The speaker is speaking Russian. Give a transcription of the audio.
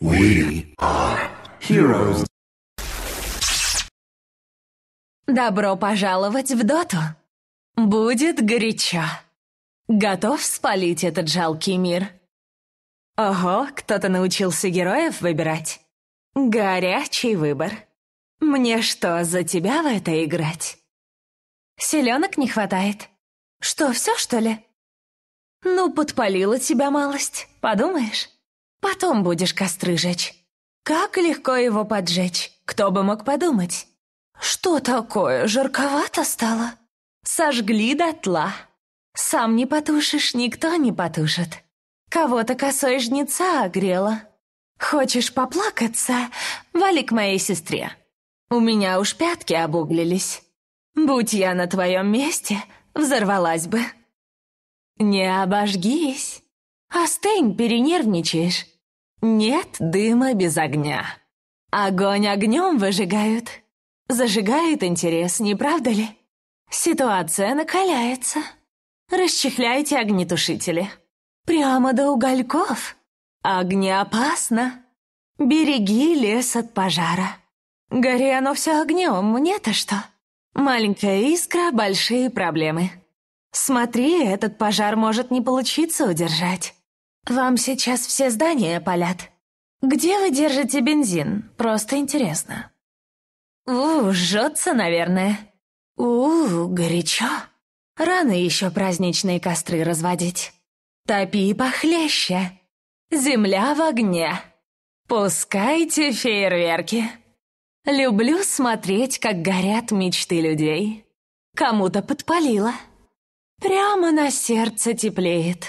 We are heroes. Добро пожаловать в Доту. Будет горячо. Готов спалить этот жалкий мир? Ого, кто-то научился героев выбирать. Горячий выбор. Мне что, за тебя в это играть? Селенок не хватает. Что, все, что ли? Ну, подпалила тебя малость, подумаешь. Потом будешь костры жечь. Как легко его поджечь, кто бы мог подумать. Что такое, жарковато стало? Сожгли дотла. Сам не потушишь, никто не потушит. Кого-то косой жнеца огрела. Хочешь поплакаться? Вали к моей сестре. У меня уж пятки обуглились. Будь я на твоем месте, взорвалась бы. Не обожгись. «Остынь, перенервничаешь!» «Нет дыма без огня!» «Огонь огнем выжигают!» «Зажигает интерес, не правда ли?» «Ситуация накаляется!» «Расчехляйте огнетушители!» «Прямо до угольков!» «Огнеопасно!» «Береги лес от пожара!» «Гори оно все огнем, мне-то что?» «Маленькая искра, большие проблемы!» «Смотри, этот пожар может не получиться удержать!» «Вам сейчас все здания палят. Где вы держите бензин? Просто интересно». «У, жжется, наверное». «У, горячо. Рано еще праздничные костры разводить. Топи похлеще. Земля в огне. Пускайте фейерверки. Люблю смотреть, как горят мечты людей. Кому-то подпалило. Прямо на сердце теплеет».